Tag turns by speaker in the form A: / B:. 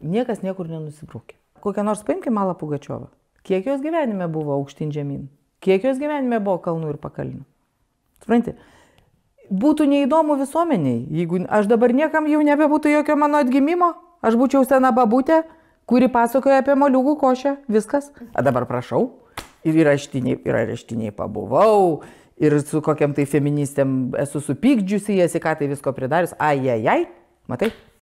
A: Niekas niekur nenusibraukė. Kokią nors paimkime Malą Pugačiovą. Kiek jos gyvenime buvo aukštyn žemyn? Kiek jos gyvenime buvo kalnų ir pakalnių? Supranti, būtų neįdomu visuomeniai, jeigu aš dabar niekam jau nebebūtų jokio mano atgimimo, aš būčiau sena babutė, kuri pasakoja apie moliūgų košę, viskas.
B: A dabar prašau, ir raštiniai, ir raštiniai pabuvau, ir su kokiam tai feministėm esu supykdžiusi, jas į ką tai visko pridarius, ai, ai, ai, matai,